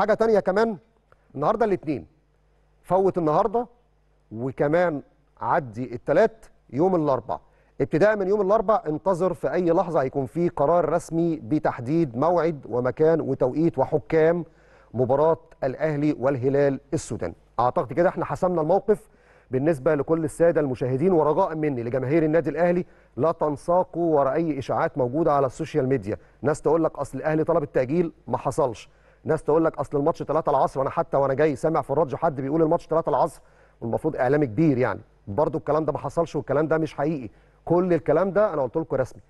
حاجة تانية كمان النهاردة الاثنين فوت النهاردة وكمان عدي التلات يوم الاربع ابتداء من يوم الاربع انتظر في اي لحظة هيكون في قرار رسمي بتحديد موعد ومكان وتوقيت وحكام مباراة الاهلي والهلال السوداني اعتقد كده احنا حسمنا الموقف بالنسبة لكل السادة المشاهدين ورجاء مني لجماهير النادي الاهلي لا تنساقوا ورا اي اشاعات موجودة على السوشيال ميديا ناس تقول لك اصل الاهلي طلب التأجيل ما حصلش ناس تقول لك اصل الماتش 3 العصر وانا حتى وانا جاي سامع في الراديو حد بيقول الماتش 3 العصر والمفروض اعلامي كبير يعني برضه الكلام ده ما حصلش والكلام ده مش حقيقي كل الكلام ده انا قلت لكم رسمي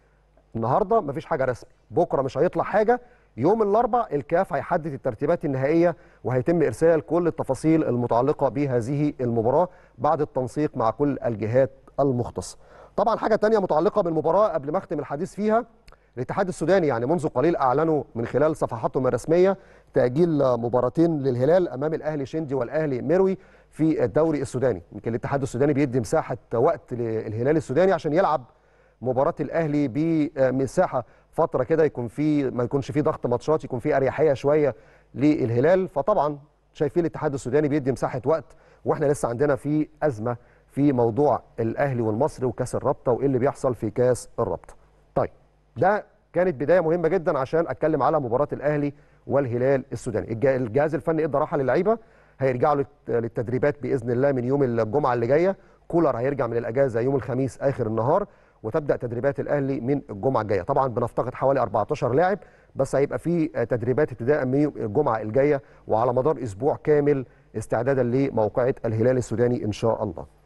النهارده مفيش حاجه رسمي بكره مش هيطلع حاجه يوم الاربعاء الكاف هيحدد الترتيبات النهائيه وهيتم ارسال كل التفاصيل المتعلقه بهذه المباراه بعد التنسيق مع كل الجهات المختصه طبعا حاجه تانية متعلقه بالمباراه قبل ما اختم الحديث فيها الاتحاد السوداني يعني منذ قليل أعلنوا من خلال صفحاتهم الرسمية تأجيل مباراتين للهلال أمام الأهلي شندي والأهلي مروي في الدوري السوداني يمكن الاتحاد السوداني بيدي مساحة وقت للهلال السوداني عشان يلعب مباراة الأهلي بمساحة فترة كده يكون في ما يكونش في ضغط ماتشات يكون في أريحية شوية للهلال فطبعا شايفين الاتحاد السوداني بيدي مساحة وقت واحنا لسه عندنا في أزمة في موضوع الأهلي والمصري وكاس الرابطة وإيه اللي بيحصل في كاس الرابطة ده كانت بدايه مهمه جدا عشان اتكلم على مباراه الاهلي والهلال السوداني الجهاز الفني ادى راحه للعيبه هيرجعوا للتدريبات باذن الله من يوم الجمعه اللي جايه كولر هيرجع من الاجازه يوم الخميس اخر النهار وتبدا تدريبات الاهلي من الجمعه الجايه طبعا بنفتقد حوالي 14 لاعب بس هيبقى في تدريبات ابتداء من الجمعه الجايه وعلى مدار اسبوع كامل استعدادا لموقعه الهلال السوداني ان شاء الله